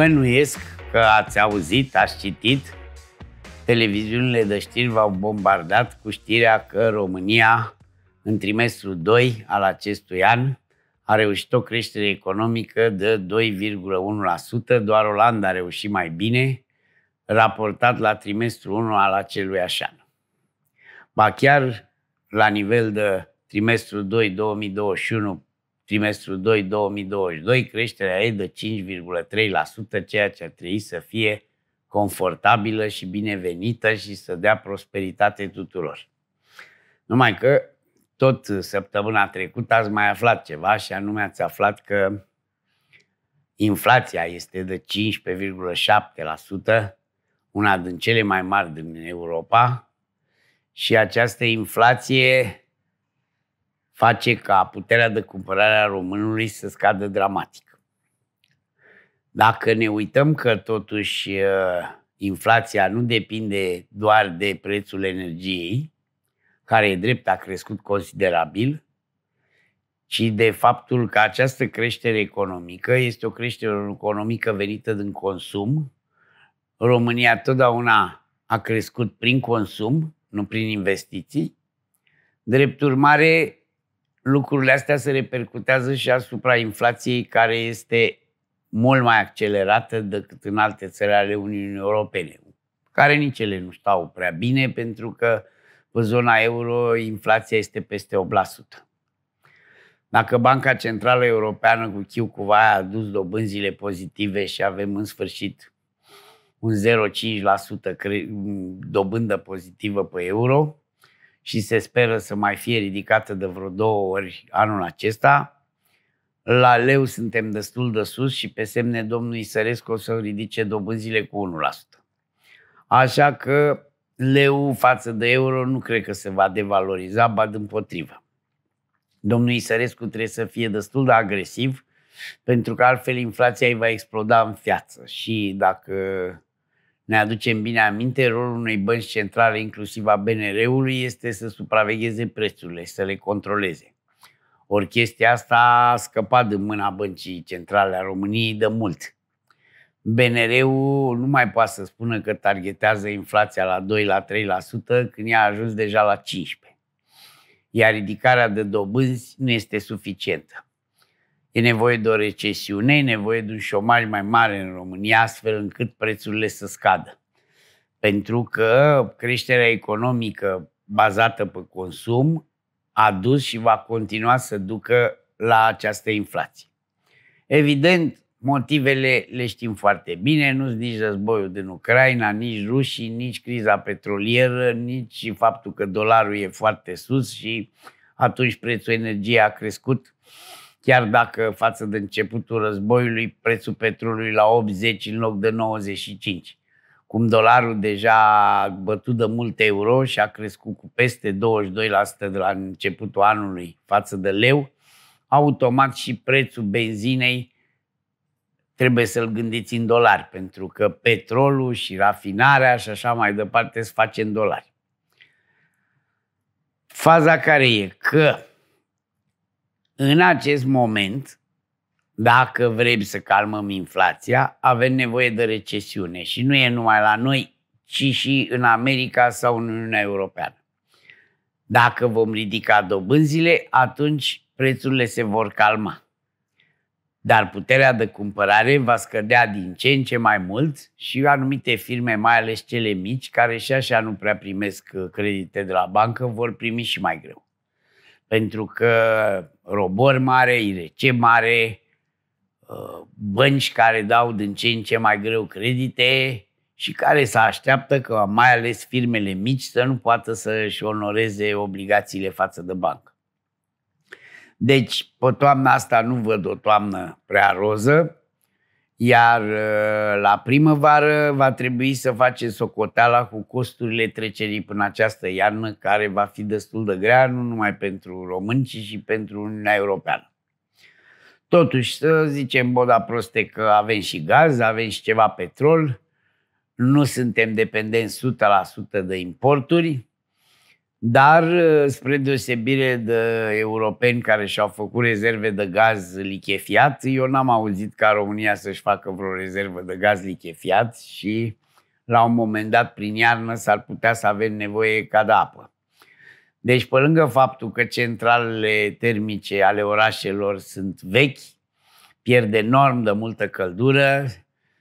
Bănuiesc că ați auzit, ați citit, televiziunile de știri v-au bombardat cu știrea că România, în trimestrul 2 al acestui an, a reușit o creștere economică de 2,1%, doar Olanda a reușit mai bine, raportat la trimestrul 1 al acelui așa. Ba chiar la nivel de trimestrul 2 2021 trimestrul 2 2022, creșterea e de 5,3%, ceea ce ar trebui să fie confortabilă și binevenită și să dea prosperitate tuturor. Numai că tot săptămâna trecută ați mai aflat ceva și anume ați aflat că inflația este de 15,7%, una din cele mai mari din Europa și această inflație face ca puterea de cumpărare a românului să scadă dramatic. Dacă ne uităm că totuși uh, inflația nu depinde doar de prețul energiei, care e drept a crescut considerabil, ci de faptul că această creștere economică este o creștere economică venită din consum. România totdeauna a crescut prin consum, nu prin investiții. Drept urmare, lucrurile astea se repercutează și asupra inflației care este mult mai accelerată decât în alte țări ale Uniunii Europene, care nici ele nu stau prea bine pentru că pe zona euro inflația este peste 8%. Dacă Banca Centrală Europeană cu chiu cuva a adus dobânzile pozitive și avem în sfârșit un 0,5% dobândă pozitivă pe euro, și se speră să mai fie ridicată de vreo două ori anul acesta. La leu suntem destul de sus și pe semne domnului Sărescu o să ridice dobânzile cu 1%. Așa că leu față de euro nu cred că se va devaloriza, ba împotrivă. Domnul Isărescu trebuie să fie destul de agresiv, pentru că altfel inflația îi va exploda în viață. Și dacă ne aducem bine aminte, rolul unei bănci centrale, inclusiv a BNR-ului, este să supravegheze prețurile, să le controleze. Ori chestia asta a scăpat din mâna băncii centrale a României de mult. BNR-ul nu mai poate să spună că targetează inflația la 2, la 3%, când ea a ajuns deja la 15%. Iar ridicarea de dobânzi nu este suficientă. E nevoie de o recesiune, e nevoie de un șomaj mai mare în România, astfel încât prețurile să scadă. Pentru că creșterea economică bazată pe consum a dus și va continua să ducă la această inflație. Evident, motivele le știm foarte bine, nu sunt nici războiul din Ucraina, nici rușii, nici criza petrolieră, nici faptul că dolarul e foarte sus și atunci prețul energiei a crescut chiar dacă față de începutul războiului prețul petrolului la 80 în loc de 95. Cum dolarul deja a bătut de mult euro și a crescut cu peste 22% de la începutul anului față de leu, automat și prețul benzinei trebuie să-l gândiți în dolari, pentru că petrolul și rafinarea și așa mai departe se face în dolari. Faza care e că în acest moment, dacă vrem să calmăm inflația, avem nevoie de recesiune și nu e numai la noi, ci și în America sau în Uniunea Europeană. Dacă vom ridica dobânzile, atunci prețurile se vor calma. Dar puterea de cumpărare va scădea din ce în ce mai mult și anumite firme, mai ales cele mici, care și așa nu prea primesc uh, credite de la bancă, vor primi și mai greu pentru că robori mare, IRC mare, uh, bănci care dau din ce în ce mai greu credite și care se așteaptă că mai ales firmele mici să nu poată să-și onoreze obligațiile față de bancă. Deci, pe toamna asta nu văd o toamnă prea roză, iar uh, la primăvară va trebui să facem socoteala cu costurile trecerii până această iarnă, care va fi destul de grea, nu numai pentru români, ci și pentru Uniunea Europeană. Totuși, să zicem boda proste că avem și gaz, avem și ceva petrol, nu suntem dependenți 100% de importuri, dar, uh, spre deosebire de europeni care și-au făcut rezerve de gaz lichefiat, eu n-am auzit ca România să-și facă vreo rezervă de gaz lichefiat și la un moment dat, prin iarnă, s-ar putea să avem nevoie ca de apă. Deci, pe lângă faptul că centralele termice ale orașelor sunt vechi, pierd enorm de multă căldură,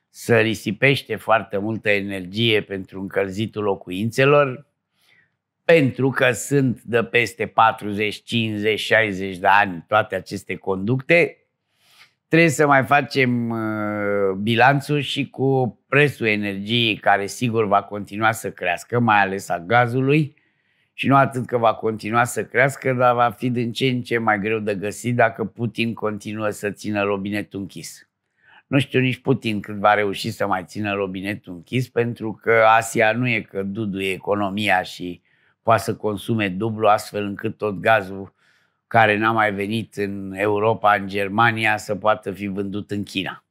se risipește foarte multă energie pentru încălzitul locuințelor, pentru că sunt de peste 40, 50, 60 de ani toate aceste conducte, trebuie să mai facem uh, bilanțul și cu prețul energiei, care sigur va continua să crească, mai ales a gazului, și nu atât că va continua să crească, dar va fi din ce în ce mai greu de găsit dacă Putin continuă să țină robinetul închis. Nu știu nici Putin cât va reuși să mai țină robinetul închis, pentru că Asia nu e că duduie economia și poate să consume dublu, astfel încât tot gazul care n-a mai venit în Europa, în Germania, să poată fi vândut în China.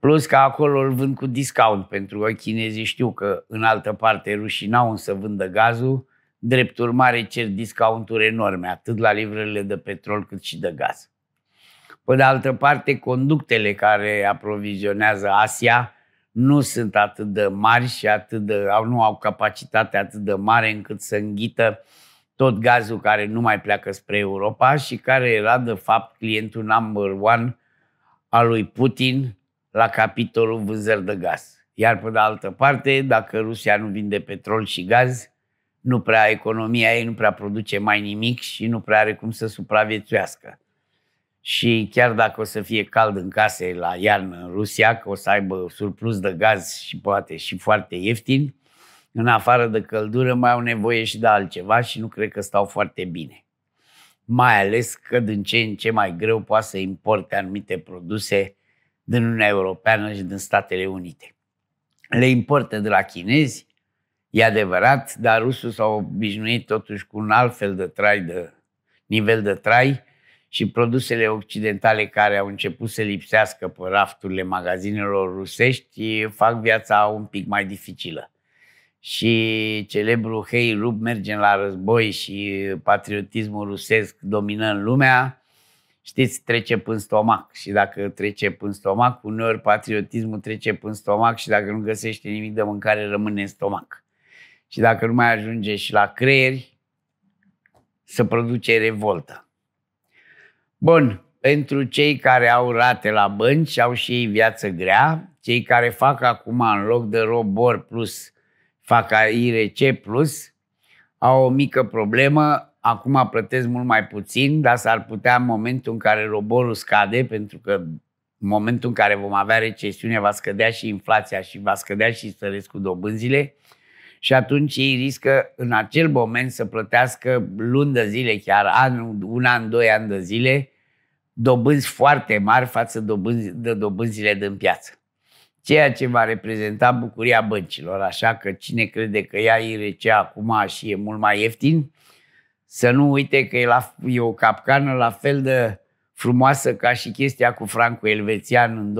Plus că acolo îl vând cu discount, pentru că chinezii știu că în altă parte rușii n-au să vândă gazul, drept urmare cer discounturi enorme, atât la livrările de petrol cât și de gaz. Pe de altă parte, conductele care aprovizionează Asia nu sunt atât de mari și atât de, au, nu au capacitate atât de mare încât să înghită tot gazul care nu mai pleacă spre Europa și care era de fapt clientul number one al lui Putin la capitolul vânzări de gaz. Iar pe de altă parte, dacă Rusia nu vinde petrol și gaz, nu prea economia ei nu prea produce mai nimic și nu prea are cum să supraviețuiască și chiar dacă o să fie cald în case la iarnă în Rusia, că o să aibă surplus de gaz și poate și foarte ieftin, în afară de căldură mai au nevoie și de altceva și nu cred că stau foarte bine. Mai ales că din ce în ce mai greu poate să importe anumite produse din Uniunea Europeană și din Statele Unite. Le importă de la chinezi, e adevărat, dar rusul s-au obișnuit totuși cu un alt fel de trai, de nivel de trai, și produsele occidentale care au început să lipsească pe rafturile magazinelor rusești fac viața un pic mai dificilă. Și celebrul Hei Rup merge la război și patriotismul rusesc domină în lumea, știți, trece până stomac. Și dacă trece până stomac, uneori patriotismul trece până stomac și dacă nu găsește nimic de mâncare, rămâne în stomac. Și dacă nu mai ajunge și la creieri, se produce revoltă. Bun, pentru cei care au rate la bănci, au și ei viață grea, cei care fac acum în loc de robor plus, fac IRC plus, au o mică problemă, acum plătesc mult mai puțin, dar s-ar putea în momentul în care roborul scade, pentru că în momentul în care vom avea recesiune, va scădea și inflația și va scădea și săresc dobânzile, și atunci ei riscă în acel moment să plătească luni de zile, chiar an, un an, doi ani de zile, dobânzi foarte mari față dobânzi, de dobânzile din piață. Ceea ce va reprezenta bucuria băncilor, așa că cine crede că îi IRC acum și e mult mai ieftin, să nu uite că e, la, e o capcană la fel de frumoasă ca și chestia cu Franco Elvețian în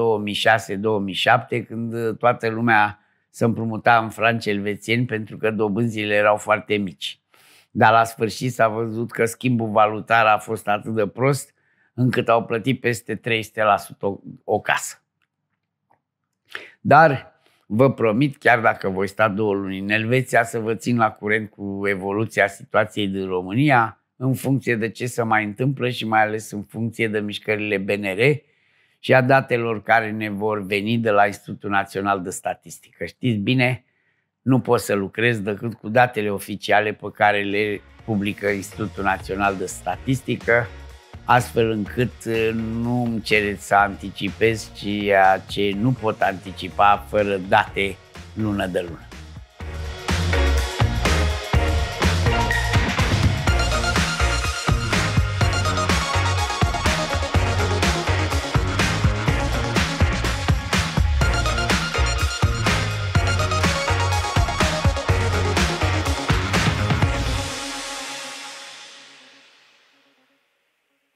2006-2007, când toată lumea să împrumuta în franci elvețieni pentru că dobânzile erau foarte mici. Dar la sfârșit s-a văzut că schimbul valutar a fost atât de prost încât au plătit peste 300% o, o casă. Dar vă promit, chiar dacă voi sta două luni în Elveția, să vă țin la curent cu evoluția situației din România, în funcție de ce se mai întâmplă și mai ales în funcție de mișcările BNR, și a datelor care ne vor veni de la Institutul Național de Statistică. Știți bine, nu pot să lucrez decât cu datele oficiale pe care le publică Institutul Național de Statistică, astfel încât uh, nu îmi cereți să anticipez ceea ce nu pot anticipa fără date lună de lună.